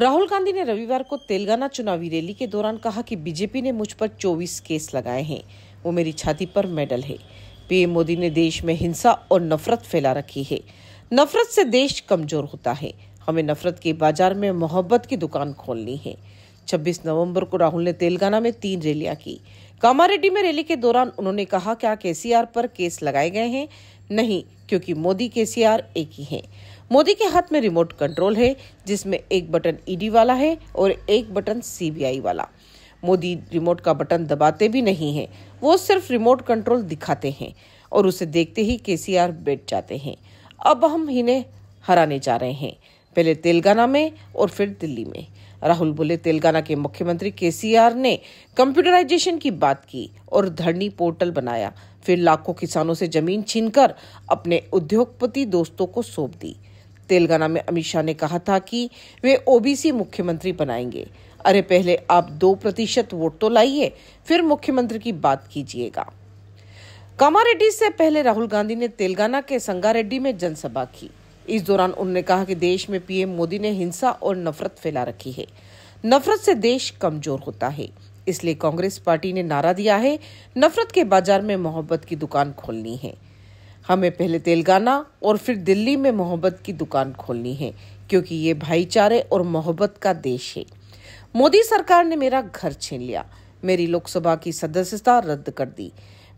राहुल गांधी ने रविवार को तेलंगाना चुनावी रैली के दौरान कहा कि बीजेपी ने मुझ पर 24 केस लगाए हैं वो मेरी छाती पर मेडल है पीएम मोदी ने देश में हिंसा और नफरत फैला रखी है नफरत से देश कमजोर होता है हमें नफरत के बाजार में मोहब्बत की दुकान खोलनी है 26 नवंबर को राहुल ने तेलंगाना में तीन रैलियां की कामारेड्डी में रैली के दौरान उन्होंने कहा क्या केसीआर पर केस लगाए गए हैं नहीं क्योंकि मोदी केसीआर एक ही हैं मोदी के हाथ में रिमोट कंट्रोल है जिसमें एक बटन ईडी वाला है और एक बटन सीबीआई वाला मोदी रिमोट का बटन दबाते भी नहीं है वो सिर्फ रिमोट कंट्रोल दिखाते हैं और उसे देखते ही केसीआर बैठ जाते हैं अब हम इन्हें हराने जा रहे हैं पहले तेलंगाना में और फिर दिल्ली में राहुल बोले तेलंगाना के मुख्यमंत्री केसीआर ने कंप्यूटराइजेशन की बात की और धरनी पोर्टल बनाया फिर लाखों किसानों से जमीन छीनकर अपने उद्योगपति दोस्तों को सौंप दी तेलंगाना में अमित शाह ने कहा था कि वे ओबीसी मुख्यमंत्री बनाएंगे अरे पहले आप दो प्रतिशत वोट तो लाइए फिर मुख्यमंत्री की बात कीजिएगा कामारेड्डी से पहले राहुल गांधी ने तेलंगाना के संगारेड्डी में जनसभा की इस दौरान उन्होंने कहा कि देश में पीएम मोदी ने हिंसा और नफरत फैला रखी है नफरत से देश कमजोर होता है इसलिए कांग्रेस पार्टी ने नारा दिया है नफरत के बाजार में मोहब्बत की दुकान खोलनी है हमें पहले तेलंगाना और फिर दिल्ली में मोहब्बत की दुकान खोलनी है क्योंकि ये भाईचारे और मोहब्बत का देश है मोदी सरकार ने मेरा घर छीन लिया मेरी लोकसभा की सदस्यता रद्द कर दी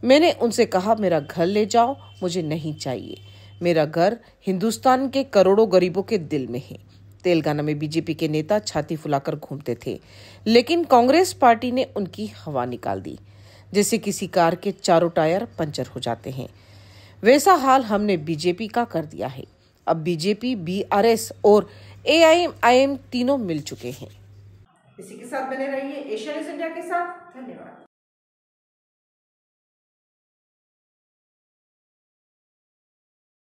मैंने उनसे कहा मेरा घर ले जाओ मुझे नहीं चाहिए मेरा घर हिंदुस्तान के करोड़ों गरीबों के दिल में है तेलंगाना में बीजेपी के नेता छाती फुलाकर घूमते थे लेकिन कांग्रेस पार्टी ने उनकी हवा निकाल दी जैसे किसी कार के चारों टायर पंचर हो जाते हैं वैसा हाल हमने बीजेपी का कर दिया है अब बीजेपी बीआरएस और एआईएमआईएम तीनों मिल चुके हैं इसी के साथ बने रहिए न्यूज इंडिया के साथ धन्यवाद